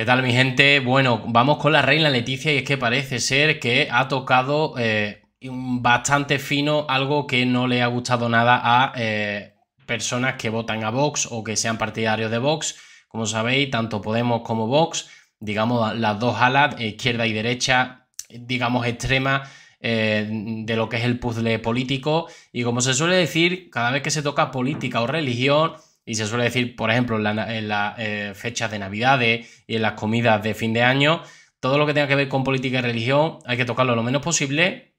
¿Qué tal mi gente? Bueno, vamos con la reina Leticia y es que parece ser que ha tocado eh, bastante fino algo que no le ha gustado nada a eh, personas que votan a Vox o que sean partidarios de Vox. Como sabéis, tanto Podemos como Vox, digamos las dos alas, izquierda y derecha, digamos extrema, eh, de lo que es el puzzle político. Y como se suele decir, cada vez que se toca política o religión, y se suele decir, por ejemplo, en las eh, fechas de Navidades y en las comidas de fin de año, todo lo que tenga que ver con política y religión hay que tocarlo lo menos posible.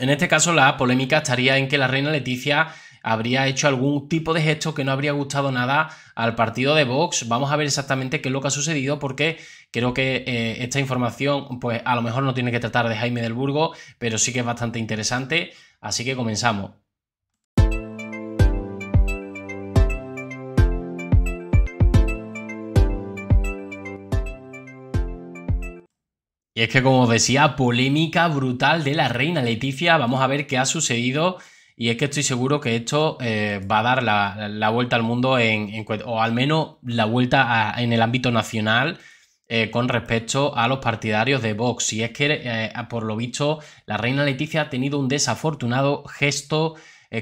En este caso, la polémica estaría en que la reina Leticia habría hecho algún tipo de gesto que no habría gustado nada al partido de Vox. Vamos a ver exactamente qué es lo que ha sucedido porque creo que eh, esta información, pues a lo mejor no tiene que tratar de Jaime del Burgo, pero sí que es bastante interesante. Así que comenzamos. Y es que, como decía, polémica brutal de la reina Leticia. Vamos a ver qué ha sucedido. Y es que estoy seguro que esto eh, va a dar la, vuelta al mundo, en, o al menos la vuelta en el ámbito nacional. Eh, con respecto a los partidarios de Vox. Y es que, eh, por lo visto, la reina Leticia ha tenido un desafortunado gesto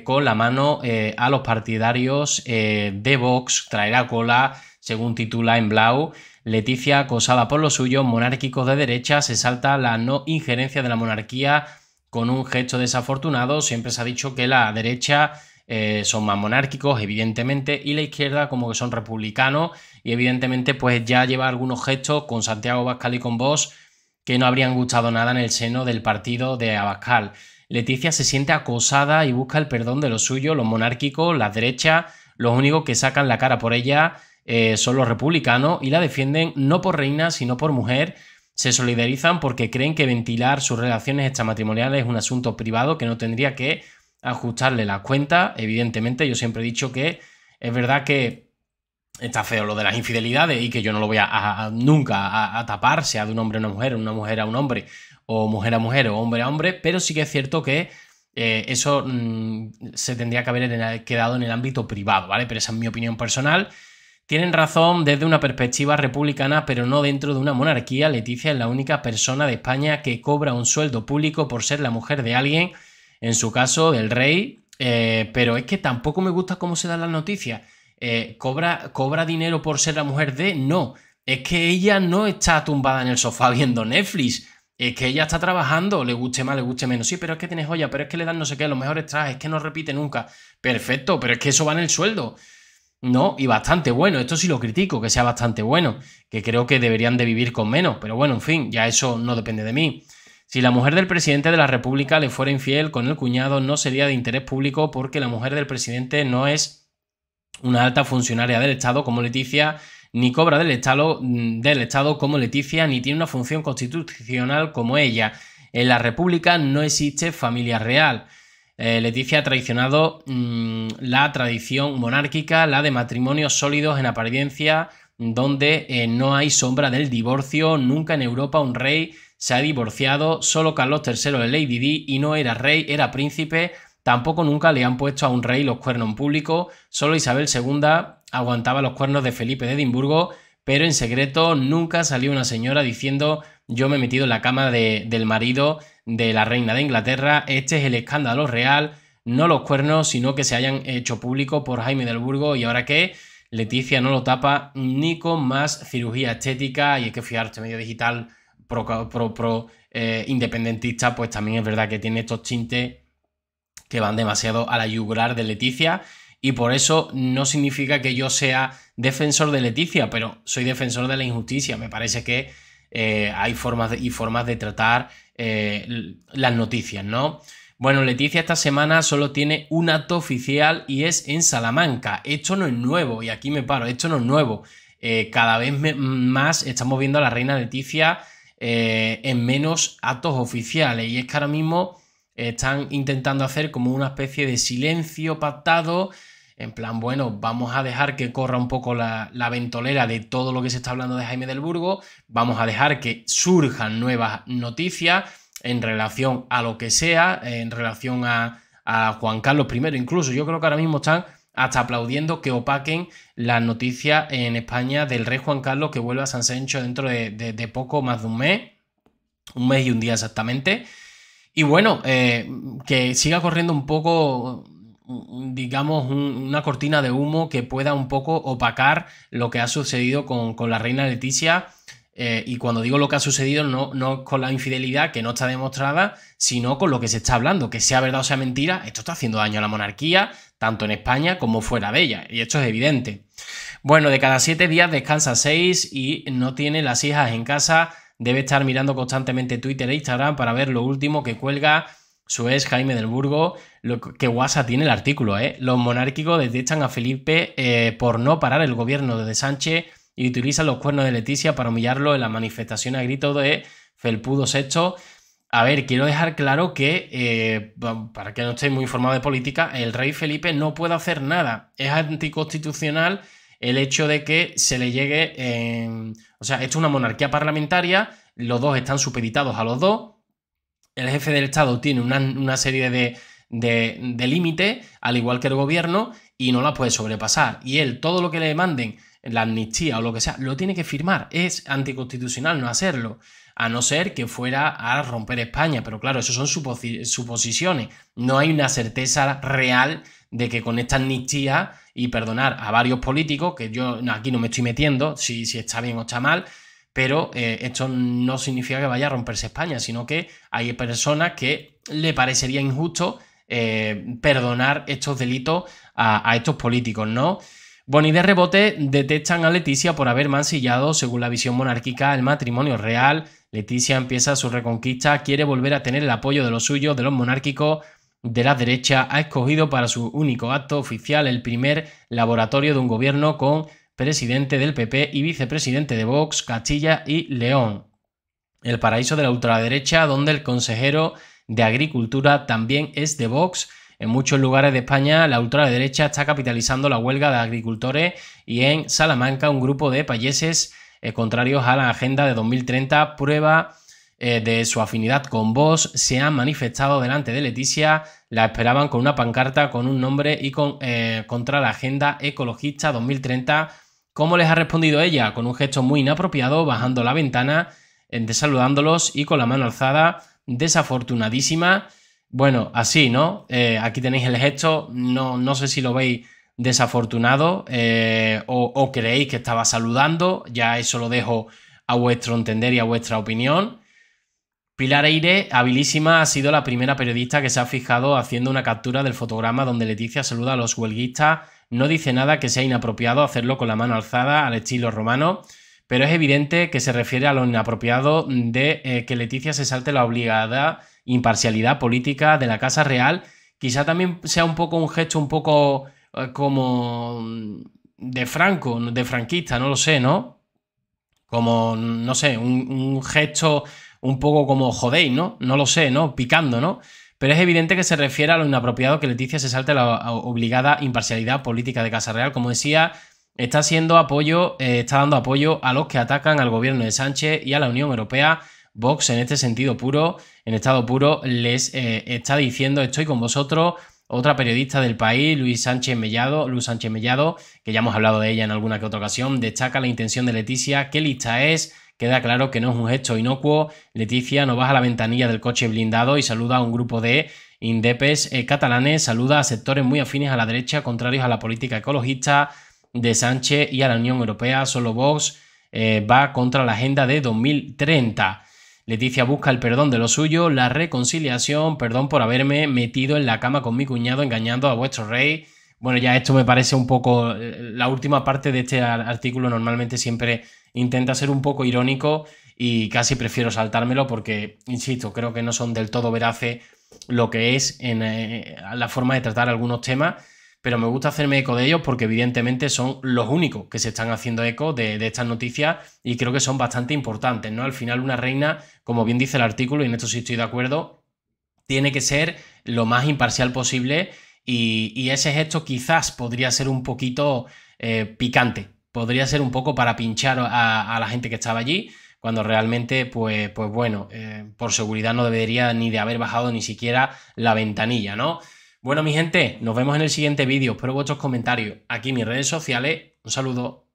con la mano a los partidarios de Vox, traerá cola según titula en Blau, Leticia, acosada por los suyos monárquicos de derecha, se salta la no injerencia de la monarquía con un gesto desafortunado. Siempre se ha dicho que la derecha eh, son más monárquicos, evidentemente, y la izquierda como que son republicanos, y evidentemente pues ya lleva algunos gestos con Santiago Abascal y con vos que no habrían gustado nada en el seno del partido de Abascal. Leticia se siente acosada y busca el perdón de los suyos, los monárquicos, la derecha, los únicos que sacan la cara por ella eh, son los republicanos y la defienden no por reina, sino por mujer. Se solidarizan porque creen que ventilar sus relaciones extramatrimoniales es un asunto privado que no tendría que ajustarle la cuenta, Evidentemente, yo siempre he dicho que es verdad que está feo lo de las infidelidades y que yo no lo voy a, nunca a, tapar, sea de un hombre a una mujer, una mujer a un hombre, o mujer a mujer, o hombre a hombre, pero sí que es cierto que eh, eso mm, se tendría que haber quedado en el ámbito privado, ¿vale? Pero esa es mi opinión personal. Tienen razón desde una perspectiva republicana, pero no dentro de una monarquía. Leticia es la única persona de España que cobra un sueldo público por ser la mujer de alguien, en su caso del rey, eh, pero es que tampoco me gusta cómo se dan las noticias. Eh, ¿cobra, ¿Cobra dinero por ser la mujer de? No, es que ella no está tumbada en el sofá viendo Netflix. Es que ella está trabajando, le guste más, le guste menos. Sí, pero es que tienes joya, pero es que le dan no sé qué, los mejores trajes, es que no repite nunca. Perfecto, pero es que eso va en el sueldo. ¿no? Y bastante bueno, esto sí lo critico, que sea bastante bueno, que creo que deberían de vivir con menos, pero bueno, en fin, ya eso no depende de mí. Si la mujer del presidente de la República le fuera infiel con el cuñado, no sería de interés público porque la mujer del presidente no es una alta funcionaria del Estado como Leticia, ni cobra del Estado, mm, del Estado como Leticia, ni tiene una función constitucional como ella. En la República no existe familia real. Eh, Leticia ha traicionado mm, la tradición monárquica, la de matrimonios sólidos en apariencia, donde eh, no hay sombra del divorcio. Nunca en Europa un rey se ha divorciado, solo Carlos III de Lady y no era rey, era príncipe. Tampoco nunca le han puesto a un rey los cuernos en público, solo Isabel II aguantaba los cuernos de Felipe de Edimburgo, pero en secreto nunca salió una señora diciendo yo me he metido en la cama del marido de la reina de Inglaterra, este es el escándalo real, no los cuernos, sino que se hayan hecho público por Jaime del Burgo y ahora que Leticia no lo tapa ni con más cirugía estética y es que fijaros, este medio digital pro, pro, eh, independentista, pues también es verdad que tiene estos tintes que van demasiado a la yugular de Leticia y por eso no significa que yo sea defensor de Leticia, pero soy defensor de la injusticia, me parece que eh, hay formas y formas de tratar eh, las noticias, ¿no? Bueno, Leticia esta semana solo tiene un acto oficial y es en Salamanca. Esto no es nuevo, y aquí me paro, esto no es nuevo. Eh, cada vez más estamos viendo a la reina Leticia en menos actos oficiales. Y es que ahora mismo están intentando hacer como una especie de silencio pactado en plan, bueno, vamos a dejar que corra un poco la, ventolera de todo lo que se está hablando de Jaime del Burgo, vamos a dejar que surjan nuevas noticias en relación a lo que sea, en relación a, Juan Carlos I. Incluso yo creo que ahora mismo están hasta aplaudiendo que opaquen las noticias en España del rey Juan Carlos que vuelve a San Sancho dentro de, poco más de un mes, un mes y un día exactamente. Y bueno, eh, que siga corriendo un poco digamos, una cortina de humo que pueda un poco opacar lo que ha sucedido con, la reina Leticia. Eh, y cuando digo lo que ha sucedido, no, no con la infidelidad que no está demostrada, sino con lo que se está hablando, que sea verdad o sea mentira, esto está haciendo daño a la monarquía, tanto en España como fuera de ella, y esto es evidente. Bueno, de cada siete días descansa seis y no tiene las hijas en casa, debe estar mirando constantemente Twitter e Instagram para ver lo último que cuelga Suez, Jaime del Burgo, lo que Guasa tiene el artículo, ¿eh? Los monárquicos detestan a Felipe eh, por no parar el gobierno de Sánchez y utilizan los cuernos de Leticia para humillarlo en la manifestación a grito de Felpudo VI. A ver, quiero dejar claro que, eh, para que no estéis muy informados de política, el rey Felipe no puede hacer nada. Es anticonstitucional el hecho de que se le llegue... o sea, esto es una monarquía parlamentaria, los dos están supeditados a los dos, el jefe del Estado tiene una, serie de, límites, al igual que el gobierno, y no la puede sobrepasar. Y él, todo lo que le manden, la amnistía o lo que sea, lo tiene que firmar. Es anticonstitucional no hacerlo, a no ser que fuera a romper España. Pero claro, eso son suposiciones. No hay una certeza real de que con esta amnistía y perdonar a varios políticos, que yo aquí no me estoy metiendo, si está bien o está mal, pero eh, esto no significa que vaya a romperse España, sino que hay personas que le parecería injusto eh, perdonar estos delitos a, estos políticos, ¿no? Bueno, y de rebote detectan a Leticia por haber mancillado, según la visión monárquica, el matrimonio real. Leticia empieza su reconquista, quiere volver a tener el apoyo de los suyos, de los monárquicos, de la derecha. Ha escogido para su único acto oficial el primer laboratorio de un gobierno con presidente del PP y vicepresidente de Vox, Castilla y León. El paraíso de la ultraderecha, donde el consejero de Agricultura también es de Vox. En muchos lugares de España, la ultraderecha está capitalizando la huelga de agricultores y en Salamanca, un grupo de payeses eh, contrarios a la agenda de 2030, prueba eh, de su afinidad con Vox, se han manifestado delante de Leticia, la esperaban con una pancarta con un nombre y con, eh, contra la agenda ecologista 2030 ¿Cómo les ha respondido ella? Con un gesto muy inapropiado, bajando la ventana, desaludándolos y con la mano alzada, desafortunadísima. Bueno, así, ¿no? Eh, aquí tenéis el gesto, no, no sé si lo veis desafortunado eh, o, o, creéis que estaba saludando, ya eso lo dejo a vuestro entender y a vuestra opinión. Pilar Eire, habilísima, ha sido la primera periodista que se ha fijado haciendo una captura del fotograma donde Leticia saluda a los huelguistas no dice nada que sea inapropiado hacerlo con la mano alzada al estilo romano, pero es evidente que se refiere a lo inapropiado de eh, que Leticia se salte la obligada imparcialidad política de la Casa Real. Quizá también sea un poco un gesto un poco eh, como mm, de Franco, de franquista, no lo sé, ¿no? Como, no sé, un, un gesto un poco como jodéis, ¿no? No lo sé, ¿no? Picando, ¿no? pero es evidente que se refiere a lo inapropiado que Leticia se salte la obligada imparcialidad política de Casa Real. Como decía, está siendo apoyo, eh, está dando apoyo a los que atacan al gobierno de Sánchez y a la Unión Europea. Vox, en este sentido puro, en estado puro, les eh, está diciendo: Estoy con vosotros. Otra periodista del país, Luis Sánchez Mellado, Luis Sánchez Mellado, que ya hemos hablado de ella en alguna que otra ocasión, destaca la intención de Leticia, qué lista es, queda claro que no es un gesto inocuo. Leticia no baja la ventanilla del coche blindado y saluda a un grupo de indepes eh, catalanes, saluda a sectores muy afines a la derecha, contrarios a la política ecologista de Sánchez y a la Unión Europea. Solo Vox eh, va contra la agenda de 2030. Leticia busca el perdón de lo suyo, la reconciliación, perdón por haberme metido en la cama con mi cuñado engañando a vuestro rey. Bueno, ya esto me parece un poco eh, la última parte de este artículo. Normalmente siempre intenta ser un poco irónico y casi prefiero saltármelo porque, insisto, creo que no son del todo veraces lo que es en eh, la forma de tratar algunos temas, pero me gusta hacerme eco de ellos porque evidentemente son los únicos que se están haciendo eco de, estas noticias y creo que son bastante importantes, ¿no? Al final una reina, como bien dice el artículo, y en esto sí estoy de acuerdo, tiene que ser lo más imparcial posible y, ese gesto quizás podría ser un poquito eh, picante podría ser un poco para pinchar a, la gente que estaba allí, cuando realmente, pues, pues bueno, eh, por seguridad no debería ni de haber bajado ni siquiera la ventanilla, ¿no? Bueno, mi gente, nos vemos en el siguiente vídeo. Espero vuestros comentarios. Aquí en mis redes sociales. Un saludo.